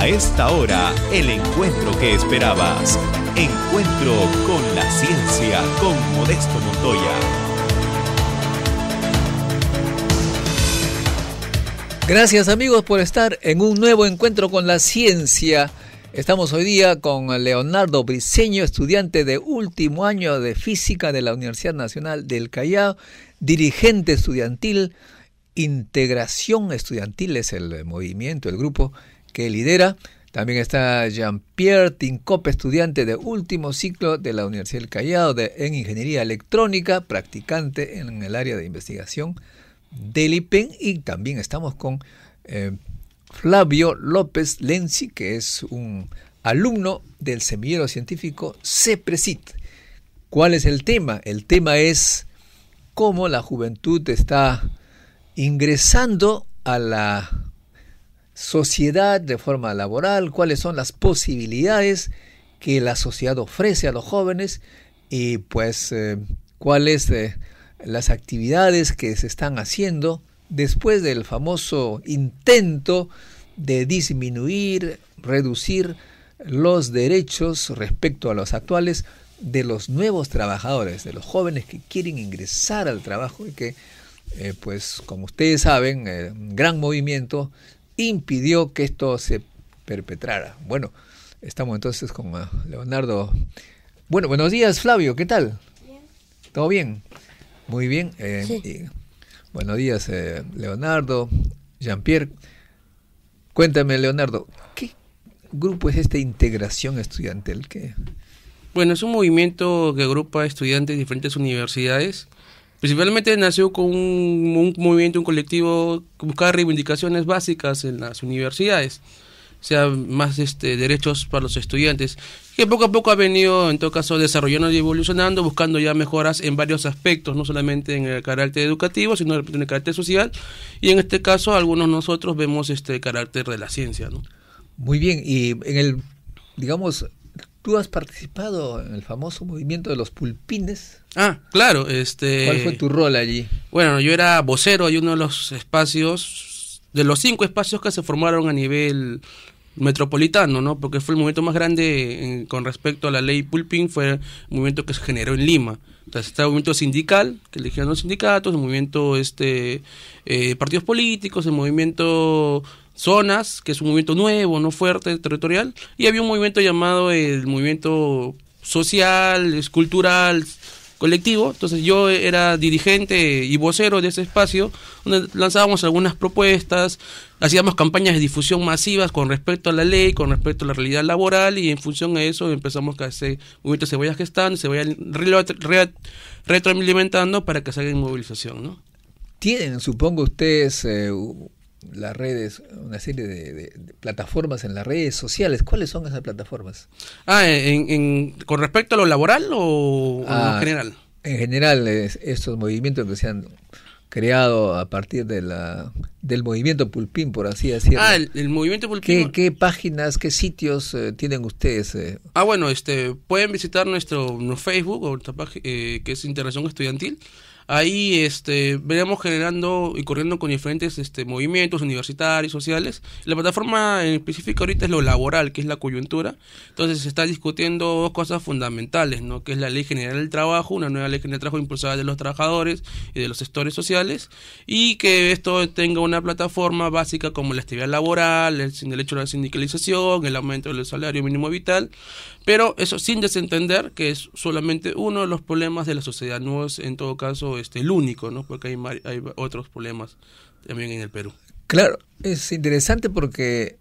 A esta hora, el encuentro que esperabas. Encuentro con la ciencia con Modesto Montoya. Gracias amigos por estar en un nuevo encuentro con la ciencia. Estamos hoy día con Leonardo Briceño, estudiante de último año de física de la Universidad Nacional del Callao, dirigente estudiantil. Integración Estudiantil es el movimiento, el grupo que lidera. También está Jean-Pierre Tincope, estudiante de último ciclo de la Universidad del Callao de, en Ingeniería Electrónica, practicante en el área de investigación del IPEN. Y también estamos con eh, Flavio López Lenzi, que es un alumno del semillero científico CEPRESIT. ¿Cuál es el tema? El tema es cómo la juventud está ingresando a la sociedad, de forma laboral, cuáles son las posibilidades que la sociedad ofrece a los jóvenes y pues eh, cuáles eh, las actividades que se están haciendo después del famoso intento de disminuir, reducir los derechos respecto a los actuales de los nuevos trabajadores, de los jóvenes que quieren ingresar al trabajo y que, eh, pues como ustedes saben, gran movimiento impidió que esto se perpetrara. Bueno, estamos entonces con ah, Leonardo. Bueno, buenos días, Flavio, ¿qué tal? ¿Todo bien? Muy bien. Eh, buenos días, eh, Leonardo, Jean-Pierre. Cuéntame, Leonardo, ¿qué grupo es esta integración estudiantil? Que Bueno, es un movimiento que agrupa estudiantes de diferentes universidades Principalmente nació con un, movimiento, un colectivo que buscaba reivindicaciones básicas en las universidades, o sea, más este, derechos para los estudiantes, que poco a poco ha venido, en todo caso, desarrollando y evolucionando, buscando ya mejoras en varios aspectos, no solamente en el carácter educativo, sino en el carácter social, y en este caso algunos nosotros vemos este carácter de la ciencia. ¿no? Muy bien, y en el, digamos, Tú has participado en el famoso movimiento de los pulpines. Ah, claro. Este, ¿Cuál fue tu rol allí? Bueno, yo era vocero de uno de los espacios, de los cinco espacios que se formaron a nivel metropolitano, ¿no? Porque fue el movimiento más grande con respecto a la ley Pulpín, fue el movimiento que se generó en Lima. Entonces está el movimiento sindical, que eligieron los sindicatos, el movimiento este eh, partidos políticos, el movimiento Zonas, que es un movimiento nuevo, no fuerte, territorial, y había un movimiento llamado el movimiento social, cultural, colectivo. Entonces yo era dirigente y vocero de ese espacio, donde lanzábamos algunas propuestas, hacíamos campañas de difusión masivas con respecto a la ley, con respecto a la realidad laboral, y en función a eso empezamos a hacer movimientos cebollas que gestando, se vayan retroalimentando para que salga en movilización, ¿no? Tienen, supongo ustedes, eh, las redes, una serie de, plataformas en las redes sociales. ¿Cuáles son esas plataformas? Ah, eh, en, ¿con respecto a lo laboral o, en ah, general? En general, estos movimientos que se han creado a partir de del movimiento Pulpín, por así decirlo. Ah, el, movimiento Pulpín. ¿Qué, páginas, qué sitios eh, tienen ustedes? Eh? Ah, bueno, este pueden visitar nuestro, Facebook, o, eh, que es Interacción Estudiantil. Ahí este, generando y corriendo con diferentes este, movimientos universitarios, sociales. La plataforma en específico ahorita es lo laboral, que es la coyuntura. Entonces se está discutiendo dos cosas fundamentales, ¿no? que es la ley general del trabajo, una nueva ley general del trabajo impulsada de los trabajadores y de los sectores sociales, y que esto tenga una plataforma básica como la actividad laboral, el, derecho a la sindicalización, el aumento del salario mínimo vital, pero eso sin desentender que es solamente uno de los problemas de la sociedad, no es en todo caso este, el único, ¿no? porque hay, hay otros problemas también en el Perú. Claro, es interesante porque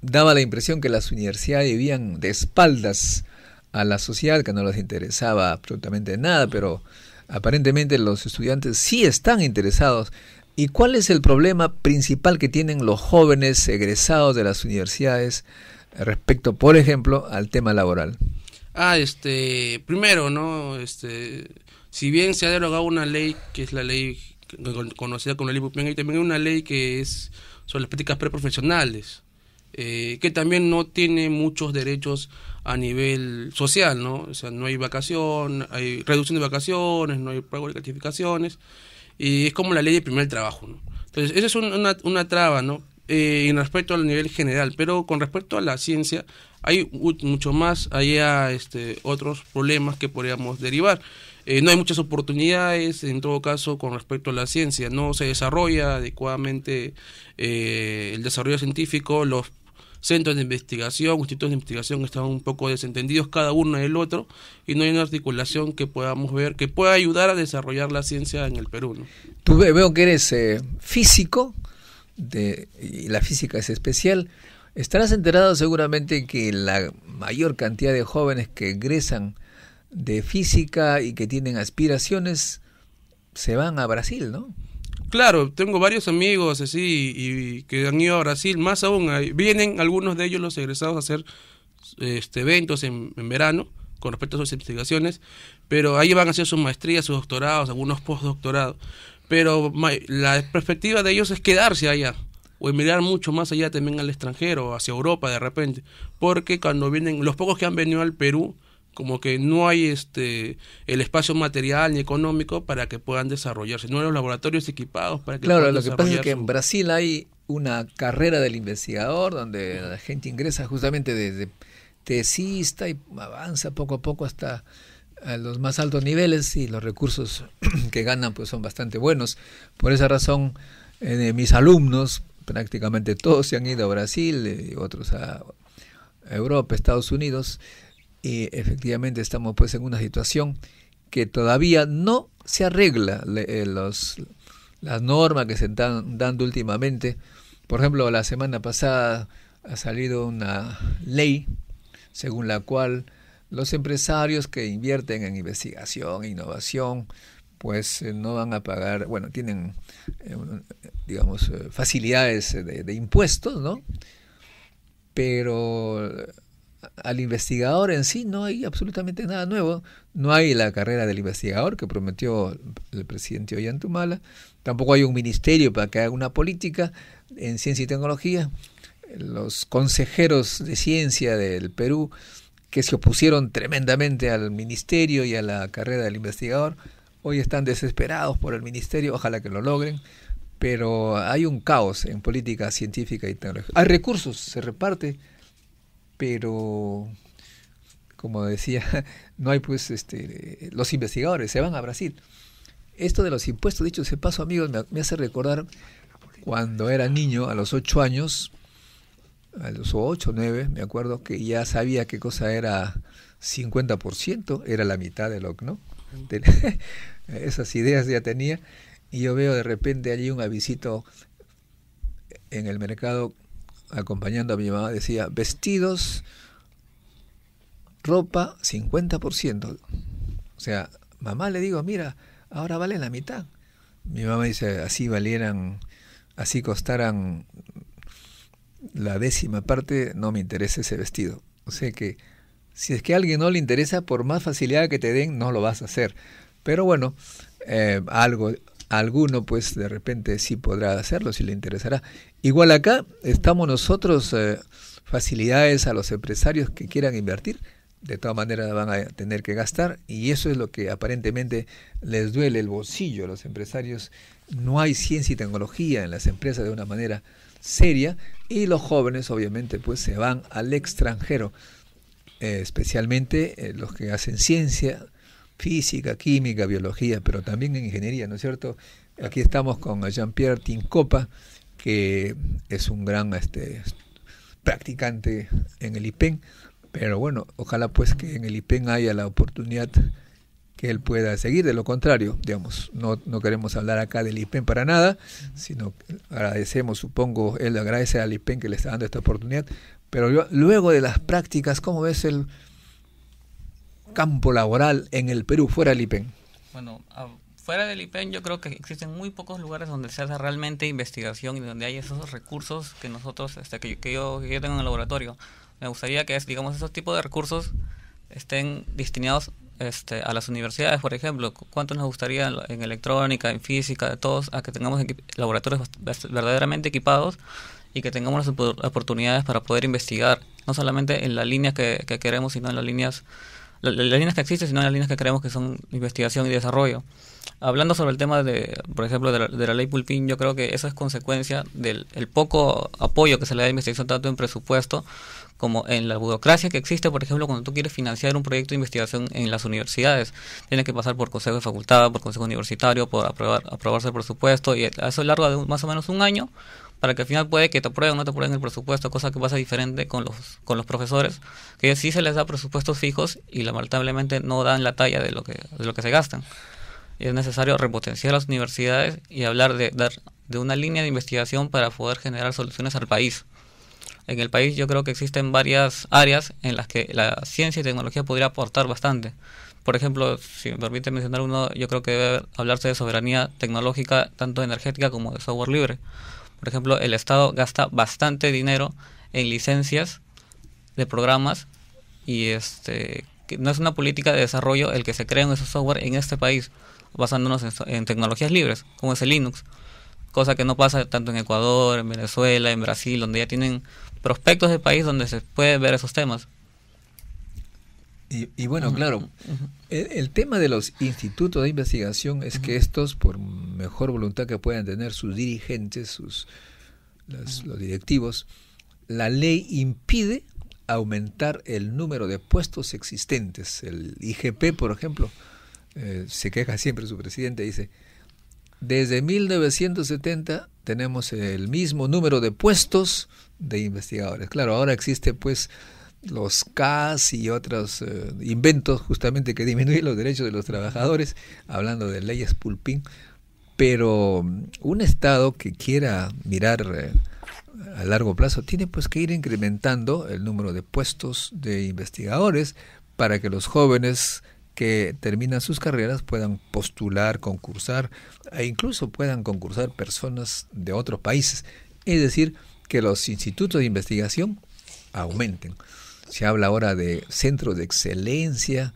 daba la impresión que las universidades vivían de espaldas a la sociedad, que no les interesaba absolutamente nada, pero aparentemente los estudiantes sí están interesados. ¿Y cuál es el problema principal que tienen los jóvenes egresados de las universidades respecto, por ejemplo, al tema laboral? Ah, este, primero, ¿no? Este, si bien se ha derogado una ley que es la ley conocida como la ley y también una ley que es sobre las prácticas preprofesionales, eh, que también no tiene muchos derechos a nivel social, ¿no? O sea, no hay vacación, hay reducción de vacaciones, no hay pago de gratificaciones, y es como la ley de primer trabajo, ¿no? Entonces, esa es una, una, traba, ¿no? eh, en respecto al nivel general, pero con respecto a la ciencia hay mucho más allá ah, este, otros problemas que podríamos derivar. Eh, no hay muchas oportunidades en todo caso con respecto a la ciencia, no se desarrolla adecuadamente eh, el desarrollo científico, los centros de investigación, institutos de investigación están un poco desentendidos cada uno del otro y no hay una articulación que podamos ver que pueda ayudar a desarrollar la ciencia en el Perú. ¿no? Tú veo que eres eh, físico, de, la física es especial. Estarás enterado seguramente que la mayor cantidad de jóvenes que egresan de física y que tienen aspiraciones se van a Brasil, ¿no? Claro, tengo varios amigos así y que han ido a Brasil, más aún, vienen algunos de ellos los egresados a hacer este, eventos en, en verano con respecto a sus investigaciones, pero ahí van a hacer sus maestrías, sus doctorados, algunos postdoctorados pero la perspectiva de ellos es quedarse allá o emigrar mucho más allá también al extranjero, hacia Europa de repente, porque cuando vienen los pocos que han venido al Perú, como que no hay este el espacio material ni económico para que puedan desarrollarse, no hay los laboratorios equipados para que Claro, lo que pasa es que en Brasil hay una carrera del investigador donde la gente ingresa justamente desde tesista y avanza poco a poco hasta a los más altos niveles y los recursos que ganan pues son bastante buenos. Por esa razón, eh, mis alumnos, prácticamente todos se han ido a Brasil y eh, otros a Europa, Estados Unidos, y efectivamente estamos pues en una situación que todavía no se arregla eh, los, las normas que se están dando últimamente. Por ejemplo, la semana pasada ha salido una ley según la cual los empresarios que invierten en investigación, e innovación, pues eh, no van a pagar, bueno, tienen, eh, digamos, eh, facilidades de, de, impuestos, ¿no? Pero al investigador en sí no hay absolutamente nada nuevo. No hay la carrera del investigador que prometió el presidente Ollantumala. Tampoco hay un ministerio para que haga una política en ciencia y tecnología. Los consejeros de ciencia del Perú que se opusieron tremendamente al ministerio y a la carrera del investigador, hoy están desesperados por el ministerio, ojalá que lo logren, pero hay un caos en política científica y tecnológica. Hay recursos, se reparte, pero como decía, no hay pues este los investigadores se van a Brasil. Esto de los impuestos, dicho ese paso, amigos, me, me hace recordar cuando era niño, a los ocho años, a los 8, 9, me acuerdo que ya sabía qué cosa era 50%, era la mitad de lo que, ¿no? esas ideas ya tenía. Y yo veo de repente allí un avisito en el mercado acompañando a mi mamá, decía, vestidos, ropa, 50%. O sea, mamá le digo, mira, ahora vale la mitad. Mi mamá dice, así valieran, así costaran la décima parte no me interesa ese vestido. O sea que si es que a alguien no le interesa, por más facilidad que te den, no lo vas a hacer. Pero bueno, eh, algo, alguno pues de repente sí podrá hacerlo si le interesará. Igual acá estamos nosotros, eh, facilidades a los empresarios que quieran invertir, de todas maneras van a tener que gastar y eso es lo que aparentemente les duele el bolsillo a los empresarios. No hay ciencia y tecnología en las empresas de una manera seria y los jóvenes obviamente pues se van al extranjero, eh, especialmente eh, los que hacen ciencia, física, química, biología, pero también en ingeniería, ¿no es cierto? Aquí estamos con Jean-Pierre Tincopa, que es un gran este, practicante en el IPEN, pero bueno, ojalá pues que en el IPEN haya la oportunidad que él pueda seguir. De lo contrario, digamos, no, no queremos hablar acá del IPEN para nada, sino agradecemos, supongo, él agradece al IPEN que le está dando esta oportunidad. Pero luego de las prácticas, ¿cómo ves el campo laboral en el Perú fuera del IPEN? Bueno, fuera del IPEN yo creo que existen muy pocos lugares donde se hace realmente investigación y donde hay esos recursos que nosotros, este, que, que, yo, que yo tengo en el laboratorio. Me gustaría que, digamos, esos tipos de recursos estén destinados este, a las universidades, por ejemplo, ¿cuánto nos gustaría en electrónica, en física, de todos, a que tengamos laboratorios verdaderamente equipados y que tengamos las oportunidades para poder investigar, no solamente en las líneas que, queremos, sino en las líneas, las, líneas que existen, sino en las líneas que queremos... que son investigación y desarrollo. Hablando sobre el tema, de, por ejemplo, de la, ley Pulpín, yo creo que eso es consecuencia del poco apoyo que se le da a investigación, tanto en presupuesto, como en la burocracia que existe, por ejemplo, cuando tú quieres financiar un proyecto de investigación en las universidades, tienes que pasar por consejo de facultad, por consejo universitario, por aprobar, aprobarse el presupuesto, y eso es largo de más o menos un año, para que al final puede que te aprueben o no te aprueben el presupuesto, cosa que pasa diferente con los, con los profesores, que sí se les da presupuestos fijos y lamentablemente no dan la talla de lo que, de lo que se gastan. es necesario repotenciar las universidades y hablar de, dar, de una línea de investigación para poder generar soluciones al país en el país yo creo que existen varias áreas en las que la ciencia y tecnología podría aportar bastante. Por ejemplo, si me permite mencionar uno, yo creo que debe hablarse de soberanía tecnológica, tanto energética como de software libre. Por ejemplo, el Estado gasta bastante dinero en licencias de programas y este no es una política de desarrollo el que se creen esos software en este país, basándonos en tecnologías libres, como es el Linux cosa que no pasa tanto en Ecuador, en Venezuela, en Brasil, donde ya tienen prospectos de país donde se puede ver esos temas. Y, bueno, claro, el, tema de los institutos de investigación es que estos, por mejor voluntad que puedan tener sus dirigentes, sus, los directivos, la ley impide aumentar el número de puestos existentes. El IGP, por ejemplo, eh, se queja siempre su presidente, dice, desde 1970 tenemos el mismo número de puestos de investigadores. Claro, ahora existe pues los CAS y otros eh, inventos justamente que disminuyen los derechos de los trabajadores, hablando de leyes pulpín, pero mm, un Estado que quiera mirar eh, a largo plazo tiene pues que ir incrementando el número de puestos de investigadores para que los jóvenes que terminan sus carreras puedan postular, concursar e incluso puedan concursar personas de otros países. Es decir, que los institutos de investigación aumenten. Se habla ahora de centros de excelencia,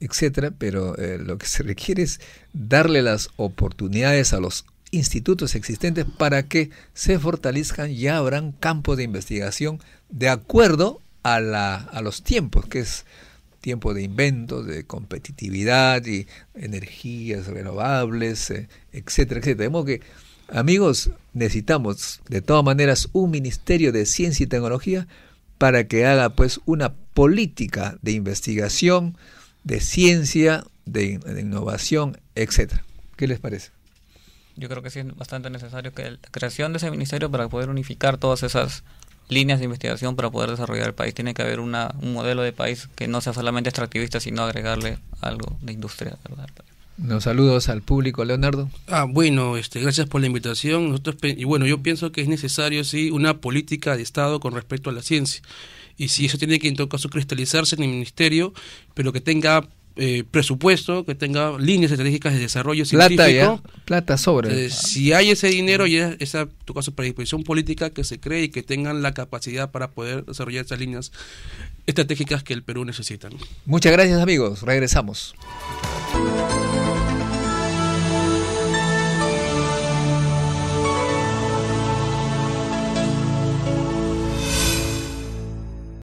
etcétera, pero eh, lo que se requiere es darle las oportunidades a los institutos existentes para que se fortalezcan y abran campos de investigación de acuerdo a, la, a los tiempos, que es tiempo de inventos, de competitividad y energías renovables, eh, etcétera, etcétera. De que, amigos, necesitamos de todas maneras un Ministerio de Ciencia y Tecnología para que haga pues una política de investigación, de ciencia, de, de innovación, etcétera. ¿Qué les parece? Yo creo que sí es bastante necesario que la creación de ese ministerio para poder unificar todas esas líneas de investigación para poder desarrollar el país. Tiene que haber un modelo de país que no sea solamente extractivista, sino agregarle algo de industria Los saludos al público, Leonardo. Ah, bueno, este, gracias por la invitación. Nosotros, y bueno, yo pienso que es necesario sí una política de Estado con respecto a la ciencia. Y si eso tiene que en todo caso cristalizarse en el ministerio, pero que tenga eh, presupuesto, que tenga líneas estratégicas de desarrollo plata Ya, plata sobre. Eh, si hay ese dinero y esa, tu caso, predisposición política que se cree y que tengan la capacidad para poder desarrollar esas líneas estratégicas que el Perú necesita. Muchas gracias amigos, regresamos.